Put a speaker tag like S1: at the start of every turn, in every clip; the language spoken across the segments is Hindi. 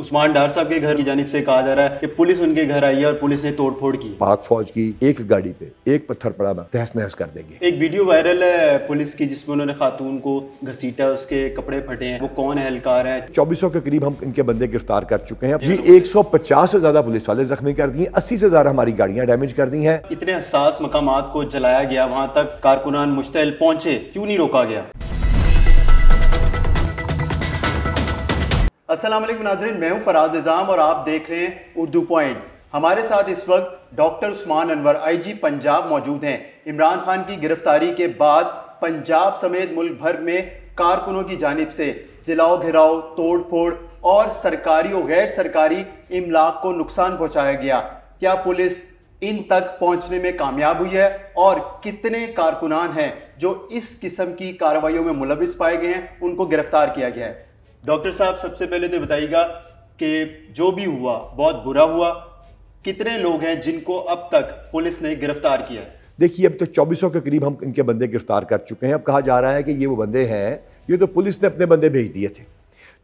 S1: उस्मान डार साहब के घर की जानब से कहा जा रहा है कि पुलिस उनके घर आई है और पुलिस ने तोड़फोड़ की
S2: पाक फौज की एक गाड़ी पे एक पत्थर पड़ा तहस नहस कर देंगे
S1: एक वीडियो वायरल है पुलिस की जिसमें उन्होंने खातून को घसीटा उसके कपड़े फटे हैं वो कौन एहलकार है
S2: चौबीसों के करीब हम इनके बंदे गिरफ्तार कर चुके हैं जी एक सौ पचास से ज्यादा पुलिस वाले जख्मी कर दिए अस्सी से ज्यादा हमारी गाड़ियाँ डैमेज कर दी
S1: है इतने हसास मकाम को जलाया गया वहाँ तक कारकुनान मुश्तल पहुंचे क्यूँ नहीं रोका गया अस्सलाम वालेकुम नाजरीन मैं हूं फराज निज़ाम और आप देख रहे हैं उर्दू पॉइंट हमारे साथ इस वक्त डॉक्टर उस्मान अनवर आईजी पंजाब मौजूद हैं इमरान खान की गिरफ्तारी के बाद पंजाब समेत मुल्क भर में कारकुनों की जानब से जिलाओ घिराओ तोड़ फोड़ और सरकारी और गैर सरकारी इमलाक को नुकसान पहुँचाया गया क्या पुलिस इन तक पहुंचने में कामयाब हुई है और कितने कारकुनान हैं जो इस किस्म की कार्रवाई में मुलविस पाए गए हैं उनको गिरफ्तार किया गया है डॉक्टर साहब सबसे पहले तो बताइएगा कि जो भी हुआ बहुत बुरा हुआ कितने लोग हैं जिनको अब तक पुलिस ने गिरफ्तार किया
S2: देखिए अब तो 2400 के करीब हम इनके बंदे गिरफ्तार कर चुके हैं अब कहा जा रहा है कि ये वो बंदे हैं ये तो पुलिस ने अपने बंदे भेज दिए थे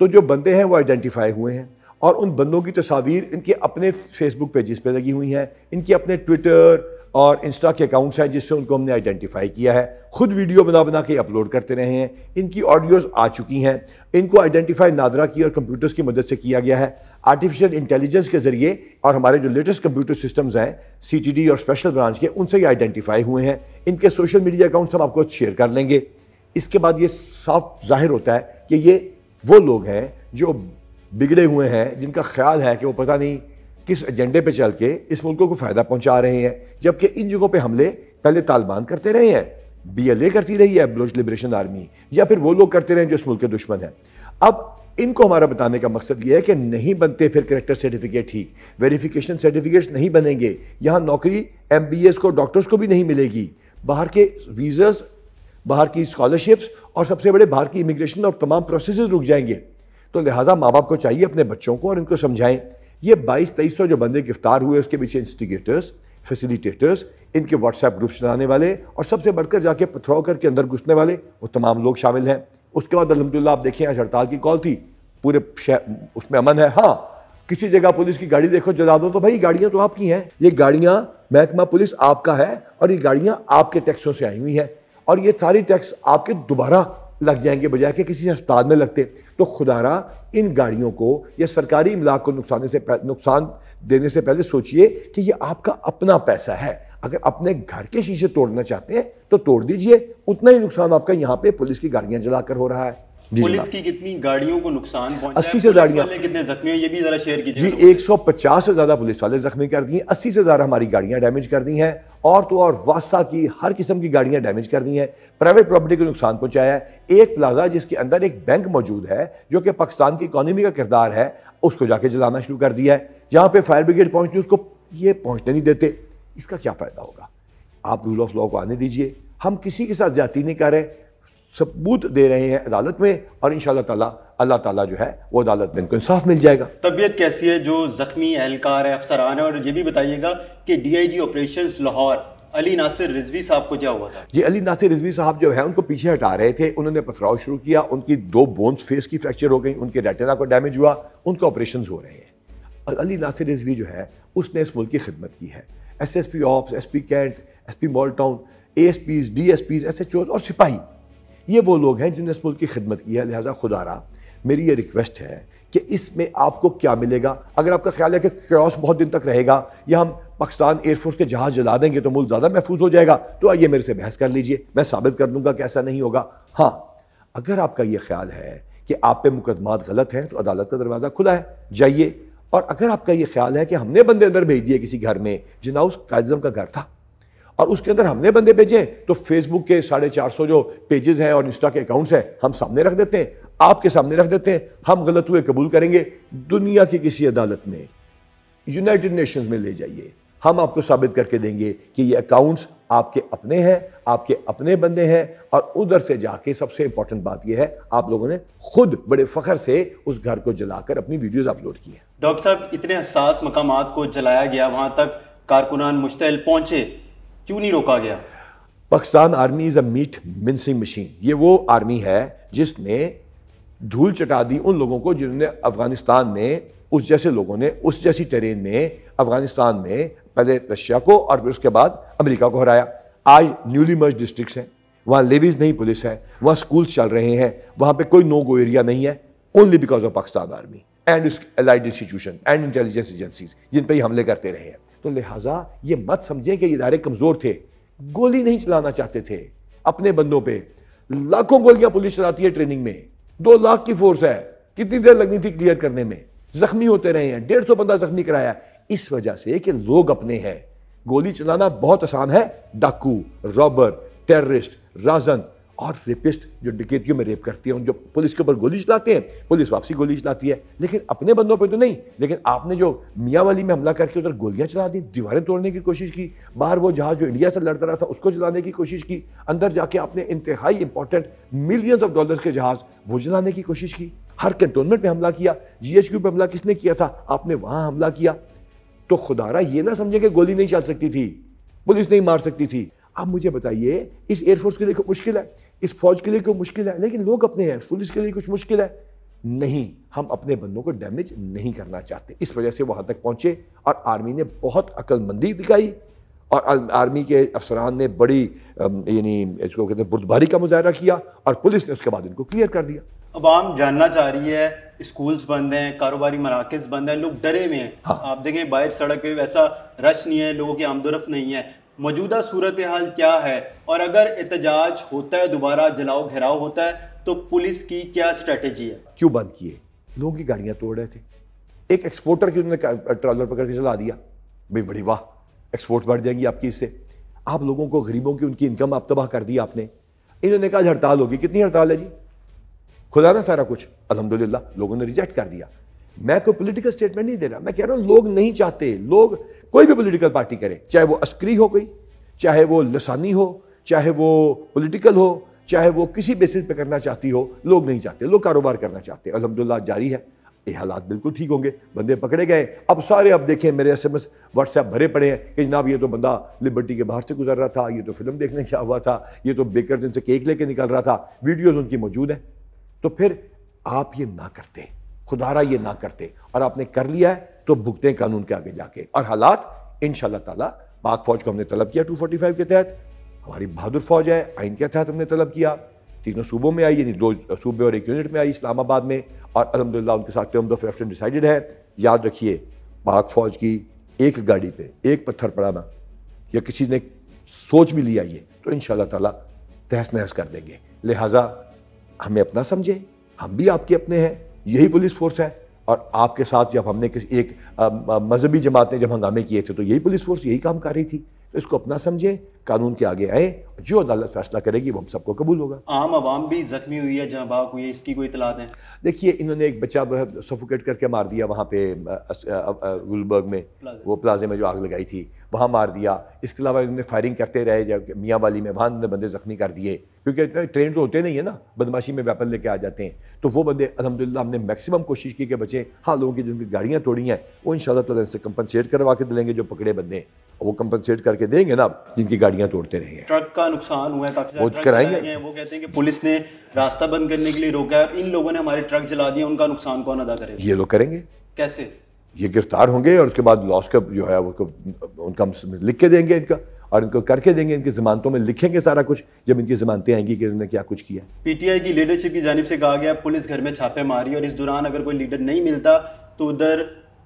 S2: तो जो बंदे हैं वो आइडेंटिफाई हुए हैं और उन बंदों की तस्वीर इनके अपने फेसबुक पेजेस पे लगी हुई हैं इनके अपने ट्विटर और इंस्टा के अकाउंट्स हैं जिससे उनको हमने आइडेंटिफाई किया है खुद वीडियो बना बना के अपलोड करते रहे हैं इनकी ऑडियोज़ आ चुकी हैं इनको आइडेंटिफाई नादरा की और कंप्यूटर्स की मदद से किया गया है आर्टिफिशियल इंटेलिजेंस के ज़रिए और हमारे जो लेटेस्ट कंप्यूटर सिस्टम्स हैं सी और स्पेशल ब्रांच के उनसे ही आइडेंटिफाई हुए हैं इनके सोशल मीडिया अकाउंट्स हम आपको शेयर कर लेंगे इसके बाद ये साफ जाहिर होता है कि ये वो लोग हैं जो बिगड़े हुए हैं जिनका ख्याल है कि वो पता नहीं किस एजेंडे पे चल के इस मुल्कों को फ़ायदा पहुंचा रहे हैं जबकि इन जगहों पे हमले पहले तालिबान करते रहे हैं बी एल ए करती रही है बलोच लिब्रेशन आर्मी या फिर वो लोग करते रहे जो इस मुल्क के दुश्मन हैं अब इनको हमारा बताने का मकसद ये है कि नहीं बनते फिर करेक्टर सर्टिफिकेट ठीक वेरीफ़िकेशन सर्टिफिकेट्स नहीं बनेंगे यहाँ नौकरी एम बी एस को डॉक्टर्स को भी नहीं मिलेगी बाहर के वीज़ास बाहर की स्कॉलरशिप्स और सबसे बड़े बाहर की इमिग्रेशन और तमाम प्रोसेस रुक जाएंगे तो लिहाजा माँ बाप को चाहिए अपने बच्चों को और इनको समझाएं ये बाईस तेईस सौ जो बंदे गिरफ्तार हुए उसके पीछे इंस्टिगेटर्स फैसिलिटेटर्स इनके व्हाट्सएप ग्रुप चलाने वाले और सबसे बढ़कर जाके पथराव करके अंदर घुसने वाले वो तमाम लोग शामिल हैं उसके बाद अलहमदिल्ला आप देखें आज हड़ताल की कॉल थी पूरे उसमें अमन है हाँ किसी जगह पुलिस की गाड़ी देखो जला दो तो भाई गाड़ियाँ तो आपकी हैं ये गाड़ियाँ महकमा पुलिस आपका है और ये गाड़ियाँ आपके टैक्सों से आई हुई हैं और ये सारी टैक्स आपके दोबारा लग जाएंगे बजाय कि किसी अस्पताल में लगते तो खुदारा इन गाड़ियों को या सरकारी इमलाक को नुकसान से नुकसान देने से पहले सोचिए कि ये आपका अपना पैसा है अगर अपने घर के शीशे तोड़ना चाहते हैं तो तोड़ दीजिए उतना ही नुकसान आपका यहाँ पे पुलिस की गाड़ियाँ जलाकर हो रहा है
S1: पुलिस की कितनी गाड़ियों को नुकसान अस्सी से गाड़ियाँ कितने जख्मी हैं ये भी जरा शेयर कीजिए
S2: जी एक सौ पचास से ज्यादा पुलिस वाले जख्मी कर दिए अस्सी से ज्यादा हमारी गाड़ियाँ डैमेज कर दी हैं और तो और वास्ता की हर किस्म की गाड़ियाँ डैमेज कर दी हैं प्राइवेट प्रॉपर्टी को नुकसान पहुँचाया है एक प्लाजा जिसके अंदर एक बैंक मौजूद है जो कि पाकिस्तान की इकोनॉमी का किरदार है उसको जाके जलाना शुरू कर दिया है जहाँ पर फायर ब्रिगेड पहुँचती उसको ये पहुँचने नहीं देते इसका क्या फ़ायदा होगा आप रूल ऑफ लॉ को आने दीजिए हम किसी के साथ जाती नहीं कर रहे सबूत दे रहे हैं अदालत में और इन ताला अल्लाह ताला जो है वो अदालत में इनको इंसाफ मिल जाएगा
S1: तबीयत कैसी है जो जख्मी एहलकार है अफसरान है और ये भी बताइएगा कि डीआईजी ऑपरेशन लाहौर अली नासिर रिजवी साहब को क्या हुआ था
S2: जी अली नासिर रिजवी साहब जो है उनको पीछे हटा रहे थे उन्होंने पथराव शुरू किया उनकी दो बोन्स फेस की फ्रैक्चर हो गई उनके रेटिना को डैमेज हुआ उनका ऑपरेशन हो रहे हैं अली नासिर रिजवी जो है उसने इस मुल्क की खिदमत की है S S P ops S P cantt S P model town A S Ps D S Ps S H Os और सिपाही ये वो लोग हैं जिन्होंने इस मुल्क की खिदमत की है लिहाजा खुदा रहा मेरी ये रिक्वेस्ट है कि इसमें आपको क्या मिलेगा अगर आपका ख्याल है कि क्रॉस बहुत दिन तक रहेगा या हम पाकिस्तान एयरफोर्स के जहाज़ जला देंगे तो मुल्क ज़्यादा महफूज हो जाएगा तो आइए मेरे से बहस कर लीजिए मैं साबित कर दूंगा कि ऐसा नहीं होगा हाँ अगर आपका ये ख्याल है कि आप पे मुकदमात गलत हैं तो अदालत का दरवाज़ा खुला है जाइए और अगर आपका ये ख्याल है कि हमने बंदे अंदर भेज दिए किसी घर में जिना उस काजम का घर था और उसके अंदर हमने बंदे भेजे तो फेसबुक के साढ़े चार सौ जो पेजेस हैं और इंस्टा के अकाउंट्स हैं हम सामने रख देते हैं आपके सामने रख देते हैं हम गलत हुए कबूल करेंगे दुनिया की किसी अदालत में यूनाइटेड नेशंस में ले जाइए हम आपको साबित करके देंगे कि ये अकाउंट्स आपके अपने हैं आपके अपने बंदे हैं और उधर से जाके सबसे इंपॉर्टेंट बात यह है आप लोगों ने खुद बड़े फखर से उस घर को जलाकर अपनी वीडियोस अपलोड
S1: की है डॉक्टर साहब इतने हसास मकाम को जलाया गया वहां तक कारकुनान मुश्तिल पहुंचे क्यों नहीं रोका गया
S2: Pakistan army is a meat mincing machine ये वो आर्मी है जिसने धूल चटा दी उन लोगों को जिन्होंने अफगानिस्तान में उस जैसे लोगों ने उस जैसी ट्रेन में अफगानिस्तान में पहले रशिया को और फिर उसके बाद अमेरिका को हराया आज न्यूली मर्ज डिस्ट्रिक्ट हैं वहाँ लेवीज नहीं पुलिस है वहाँ स्कूल्स चल रहे हैं वहाँ पर कोई नो गो एरिया नहीं है only because of Pakistan army and allied institution and intelligence agencies जिन पर ही हमले करते रहे हैं तो लिहाजा ये मत समझें कि इदारे कमज़ोर थे गोली नहीं चलाना चाहते थे अपने बंदों पर लाखों गोलियां पुलिस चलाती है ट्रेनिंग में दो लाख की फोर्स है कितनी देर लगनी थी क्लियर करने में जख्मी होते रहे हैं डेढ़ सौ बंदा जख्मी कराया इस वजह से कि लोग अपने हैं गोली चलाना बहुत आसान है डाकू रॉबर टेररिस्ट राजन और रेपिस्ट जो डिकेतियों में रेप करती है जो पुलिस के ऊपर गोली चलाते हैं पुलिस वापसी गोली चलाती है लेकिन अपने बंदों पे तो नहीं लेकिन आपने जो मियाँ वाली में हमला करके उधर गोलियां चला दी दीवारें तोड़ने की कोशिश की बाहर वो जहाज़ जो इंडिया से लड़ता रहा था उसको चलाने की कोशिश की अंदर जाके आपने इंतहाई इंपॉर्टेंट मिलियंस ऑफ डॉलर के जहाज़ वो जलाने की कोशिश की हर कंटोनमेंट पर हमला किया जी एच क्यू पर हमला किसने किया था आपने वहाँ हमला किया तो खुदारा ये ना समझे कि गोली नहीं चल सकती थी पुलिस नहीं मार सकती थी अब मुझे बताइए इस एयरफोर्स के लिए कोई मुश्किल है इस फौज के लिए कोई मुश्किल है लेकिन लोग अपने हैं पुलिस के लिए कुछ मुश्किल है नहीं हम अपने बंदों को डैमेज नहीं करना चाहते इस वजह से वहाँ तक पहुंचे और आर्मी ने बहुत अक्लमंदी दिखाई और आर्मी के अफसरान ने बड़ी यानी इसको कहते हैं बुर्दभारी का मुजाहरा किया और पुलिस ने उसके बाद इनको क्लियर कर दिया
S1: अब आम जानना चाह रही है स्कूल्स बंद हैं कारोबारी मराकज बंद हैं लोग डरे हुए हैं हाँ। आप देखें बाहर सड़क पे वैसा रश नहीं है लोगों की आमदोरफ नहीं है मौजूदा सूरत हाल क्या है और अगर एहतजाज होता है दोबारा जलाओ घेराव होता है तो पुलिस की क्या स्ट्रेटेजी है
S2: क्यों बंद किए लोगों की गाड़ियां तोड़ रहे थे एक एक्सपोर्टर की उन्होंने ट्रॉलर पकड़ के चला दिया भाई बड़ी वाह एक्सपोर्ट बढ़ जाएंगी आपकी इससे आप लोगों को गरीबों की उनकी इनकम आप तबाह कर दी आपने इन्होंने कहा हड़ताल होगी कितनी हड़ताल है जी खुदा ना सारा कुछ अलहमदिल्ला लोगों ने रिजेक्ट कर दिया मैं कोई पॉलिटिकल स्टेटमेंट नहीं दे रहा मैं कह रहा हूं लोग नहीं चाहते लोग कोई भी पॉलिटिकल पार्टी करे चाहे वो अस्करी हो गई चाहे वो लसानी हो चाहे वो पॉलिटिकल हो चाहे वो किसी बेसिस पे करना चाहती हो लोग नहीं चाहते लोग कारोबार करना चाहते अलहमदिल्ला जारी है ये हालात बिल्कुल ठीक होंगे बंदे पकड़े गए अब सारे अब देखें मेरे एस एम एस व्हाट्सएप भरे पड़े हैं कि जनाब ये तो बंदा लिबर्टी के बाहर से गुजर रहा था ये तो फिल्म देखने गया हुआ था ये तो बेकर से केक लेके निकल रहा था वीडियोज़ उनकी मौजूद हैं तो फिर आप ये ना करते खुदारा ये ना करते और आपने कर लिया है तो भुगते कानून के आगे जाके और हालात इन ताला पाक फौज को हमने तलब किया 245 के तहत हमारी बहादुर फौज है आइन के तहत हमने तलब किया तीनों सूबों में आई यानी दो सूबे और एक यूनिट में आई इस्लामाबाद में और अलहमदिल्ला उनके साथ टर्म्स ऑफ रेफरेंस डिसाइडेड है याद रखिए पाक फौज की एक गाड़ी पर एक पत्थर पड़ाना या किसी ने सोच भी लिया ये तो इन ताला तहस नहस कर देंगे लिहाजा हमें अपना समझें हम भी आपके अपने हैं यही पुलिस फोर्स है और आपके साथ जब हमने किसी एक मजहबी जमात ने जब हंगामे किए थे तो यही पुलिस फोर्स यही काम कर रही थी तो इसको अपना समझे कानून के आगे आए जो अदालत फैसला करेगी वो हम सबको कबूल होगा
S1: आम आवाम भी जख्मी हुई है जहाँ बाप हुई है इसकी कोई इतला है
S2: देखिए इन्होंने एक बच्चा सफोकेट करके मार दिया वहाँ पे गुलबर्ग में वो प्लाजे में जो आग लगाई थी वहाँ मार दिया इसके अलावा इन्होंने फायरिंग करते रहे जब मियाँ वाली में वहाँ उन्होंने बंदे ज़ख्मी कर दिए क्योंकि इतने ट्रेन तो होते नहीं है ना बदमाशी में वेपन लेके आ जाते हैं तो वो बंदे अलहमदिल्ला हमने मैक्सिमम कोशिश की कि बचे हाँ लोगों की जिनकी गाड़ियाँ तोड़ी हैं वो इन शाला से कंपनसेट करवा के दिलेंगे जो पकड़े बंदे वो कंपनसेट करके देंगे ना जिनकी गाड़ियाँ तोड़ते रहे
S1: हैं ट्रक का नुकसान हुआ है काफी वो कराएंगे वो कहते हैं कि पुलिस ने रास्ता बंद करने के लिए रोका है इन लोगों ने हमारे ट्रक जला दिए उनका नुकसान कौन अदा करेगा ये लोग करेंगे कैसे
S2: ये गिरफ्तार होंगे और उसके बाद लॉस का जो है वो उनका लिख के देंगे इनका और इनको करके देंगे इनकी जमानतों में लिखेंगे सारा कुछ जब इनकी जमानतें आएंगी कि इन्होंने क्या कुछ किया
S1: पीटीआई की लीडरशिप की जानब से कहा गया पुलिस घर में छापे मारी और इस दौरान अगर कोई लीडर नहीं मिलता तो उधर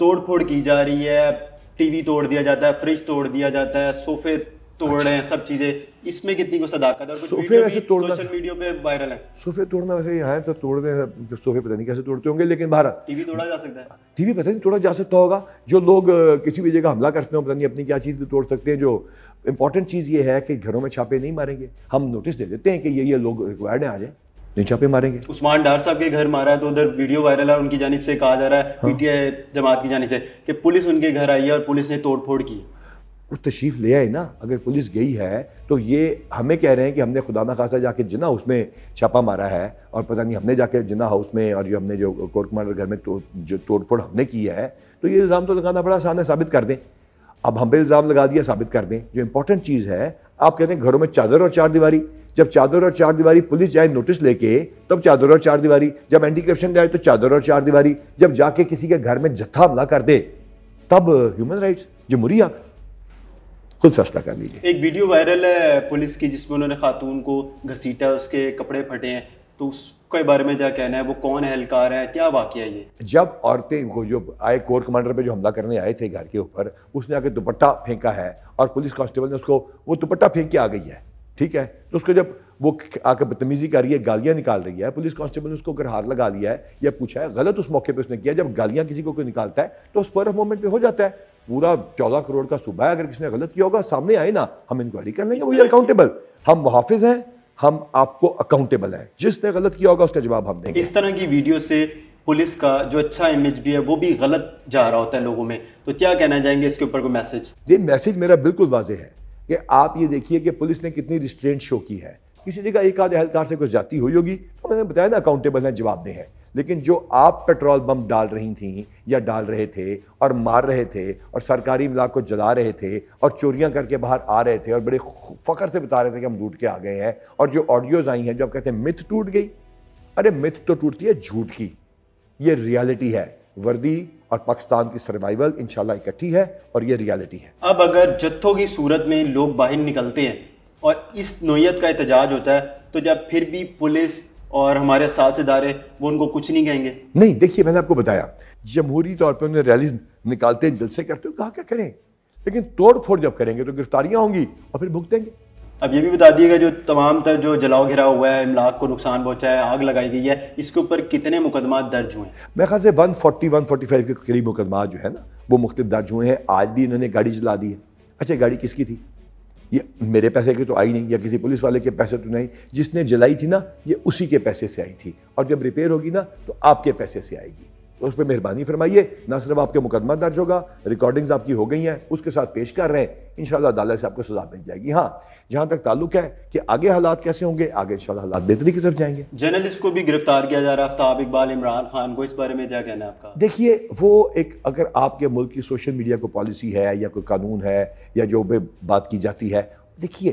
S1: तोड़ फोड़ की जा रही है टीवी तोड़ दिया जाता है फ्रिज तोड़ दिया जाता है सोफे तोड़े हैं अच्छा। सब चीजें इसमें कितनी को सदाकत सोफे वैसे तोड़ना सोशल मीडिया पे वायरल है
S2: सोफे तोड़ना वैसे यहाँ तो हैं सोफे पता नहीं कैसे तोड़ते होंगे लेकिन बाहर
S1: टीवी तोड़ा जा सकता है
S2: टीवी पता नहीं तोड़ा जा सकता होगा जो लोग किसी भी जगह हमला करते हैं पता नहीं अपनी क्या चीज़ भी तोड़ सकते हैं जो इंपॉर्टेंट चीज़ ये है कि घरों में छापे नहीं मारेंगे हम नोटिस दे देते हैं कि ये ये लोग रिक्वायर्ड हैं आ जाए नहीं छापे मारेंगे
S1: उस्मान डार साहब के घर मारा है तो उधर वीडियो वायरल है उनकी जानब से कहा जा रहा है पीटीआई हाँ। जमात की जानब से कि पुलिस उनके घर आई है और पुलिस ने तोड़फोड़ की
S2: वो तशरीफ ले आए ना अगर पुलिस गई है तो ये हमें कह रहे हैं कि हमने खुदा ना खासा जाके जिना हाउस में छापा मारा है और पता नहीं हमने जाके जिना हाउस में और जो हमने जो कोर्ट कमांडर घर में तो, जो तोड़फोड़ हमने की है तो ये इल्ज़ाम तो लगाना बड़ा आसान है साबित कर दें अब हम पे इल्ज़ाम लगा दिया साबित कर दें जो इंपॉर्टेंट चीज़ है आप कहते हैं घरों में चादर और चार दीवारी जब चादर और चार दीवारी पुलिस जाए नोटिस लेके तब चादर और चार दीवारी जब एंटी करप्शन जाए तो चादर और चार दीवारी जब जाके किसी के घर में जत्था हमला कर दे तब ह्यूमन राइट्स जमहूरी हक खुद फैसला कर लीजिए
S1: एक वीडियो वायरल है पुलिस की जिसमें उन्होंने खातून को घसीटा उसके कपड़े फटे हैं तो उसके बारे में क्या कहना है वो कौन एहलकार है क्या वाक्य है ये
S2: जब औरतें को जो आए कोर कमांडर पे जो हमला करने आए थे घर के ऊपर उसने आके दुपट्टा फेंका है और पुलिस कांस्टेबल ने उसको वो दुपट्टा फेंक के आ गई है ठीक है तो उसको जब वो आकर बदतमीजी कर रही है गालियां निकाल रही है पुलिस कांस्टेबल ने उसको अगर हाथ लगा लिया है या पूछा है गलत उस मौके पे उसने किया जब गालियां किसी को कोई निकालता है तो उस पर मोमेंट पे हो जाता है पूरा चौदह करोड़ का सूबा है अगर किसी ने गलत किया होगा सामने आए ना हम इंक्वायरी कर लेंगे वो आर अकाउंटेबल हम मुहाफिज हैं हम आपको अकाउंटेबल हैं जिसने गलत किया होगा उसका जवाब हम देंगे
S1: इस तरह की वीडियो से पुलिस का जो अच्छा इमेज भी है वो भी गलत जा रहा होता है लोगों में तो क्या कहना चाहेंगे इसके ऊपर कोई मैसेज
S2: ये मैसेज मेरा बिल्कुल वाजह है कि आप ये देखिए कि पुलिस ने कितनी रिस्ट्रेंट शो की है किसी जगह एक आध एहलकार से कुछ जाती हुई होगी तो मैंने बताया ना अकाउंटेबल हैं दे हैं लेकिन जो आप पेट्रोल बम डाल रही थी या डाल रहे थे और मार रहे थे और सरकारी इमला को जला रहे थे और चोरियां करके बाहर आ रहे थे और बड़े फ़ख्र से बता रहे थे कि हम लूट के आ गए हैं और जो ऑडियोज़ आई हैं जो आप कहते हैं मिथ टूट गई अरे मिथ तो टूटती है झूठ की ये रियलिटी है वर्दी और पाकिस्तान की सर्वाइवल इंशाल्लाह इकट्ठी है और ये रियलिटी है
S1: अब अगर जत्थों की सूरत में लोग बाहर निकलते हैं और इस नोयत का एहतजाज होता है तो जब फिर भी पुलिस और हमारे साथ इदारे वो उनको कुछ नहीं कहेंगे
S2: नहीं देखिए मैंने आपको बताया जमहूरी तौर पर उन्हें रैली निकालते हैं जलसे करते हैं कहा क्या करें लेकिन तोड़ फोड़ जब करेंगे तो गिरफ्तारियाँ होंगी
S1: और फिर भुगतेंगे अब ये भी बता दिएगा जो तमाम तर जो जलाओ घिरा हुआ है इमलाक को नुकसान पहुंचा है आग लगाई गई है इसके ऊपर कितने मुकदमा दर्ज हुए
S2: मेरे ख्याल से one forty one forty five के करीब मुकदमा जो है ना वो मुख्तु दर्ज हुए हैं आज भी इन्होंने गाड़ी जला दी है अच्छा गाड़ी किसकी थी ये मेरे पैसे की तो आई नहीं या किसी पुलिस वाले के पैसे तो नहीं जिसने जलाई थी ना ये उसी के पैसे से आई थी और जब रिपेयर होगी ना तो आपके पैसे से आएगी तो उस पर मेहरबानी फरमाइए ना सिर्फ आपके मुकदमा दर्ज होगा रिकॉर्डिंग्स आपकी हो गई हैं उसके साथ पेश कर रहे हैं इन अदालत से आपको सजा मिल जाएगी हाँ जहाँ तक ताल्लुक है कि आगे हालात कैसे होंगे आगे इन हालात बेहतरी की तरफ जाएंगे
S1: जर्नलिस्ट को भी गिरफ्तार किया जा रहा है आफ्ताब इकबाल इमरान खान को इस बारे में क्या कहना है आपका
S2: देखिए वो एक अगर आपके मुल्क की सोशल मीडिया को पॉलिसी है या कोई कानून है या जो भी बात की जाती है देखिए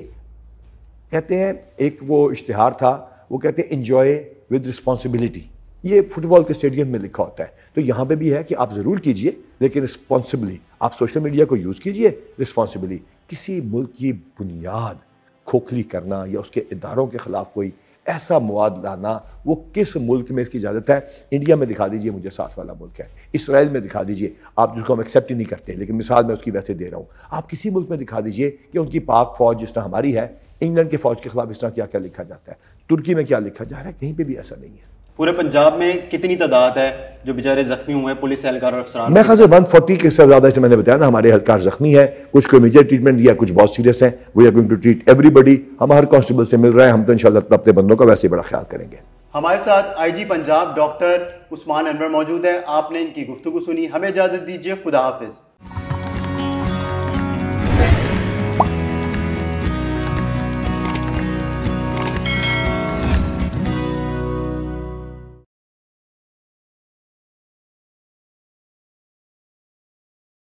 S2: कहते हैं एक वो इश्तहार था वो कहते हैं इन्जॉय विद रिस्पॉन्सिबिलिटी ये फुटबॉल के स्टेडियम में लिखा होता है तो यहाँ पे भी है कि आप ज़रूर कीजिए लेकिन रिस्पॉन्सिबली आप सोशल मीडिया को यूज़ कीजिए रिस्पॉन्सिबली किसी मुल्क की बुनियाद खोखली करना या उसके इदारों के ख़िलाफ़ कोई ऐसा मवाद लाना वो किस मुल्क में इसकी इजाज़त है इंडिया में दिखा दीजिए मुझे साथ वाला मुल्क है इसराइल में दिखा दीजिए आप जिसको हम एक्सेप्ट ही नहीं करते लेकिन मिसाल मैं उसकी वैसे दे रहा हूँ आप किसी मुल्क में दिखा दीजिए कि उनकी पाक फ़ौज जिस तरह हमारी है इंग्लैंड के फ़ौज के ख़िलाफ़ इस तरह क्या क्या लिखा जाता है तुर्की में क्या लिखा जा रहा है कहीं पर
S1: भी ऐसा नहीं है पूरे पंजाब में कितनी तादाद है जो बेचारे जख्मी हुए हैं पुलिस एहलकार और अफसरान मैं खास
S2: वन फोर्टी के से ज़्यादा से मैंने बताया ना हमारे एहलकार जख्मी है कुछ को मेजर ट्रीटमेंट दिया कुछ बहुत सीरियस है we are going to treat everybody हम हर कॉन्स्टेबल से मिल रहे हैं हम तो इंशाल्लाह तबते बंदों का वैसे बड़ा ख्याल करेंगे
S1: हमारे साथ आईजी पंजाब डॉक्टर उस्मान अनवर मौजूद है आपने इनकी गुफ्तु सुनी हमें इजाज़त दीजिए खुदा हाफिज़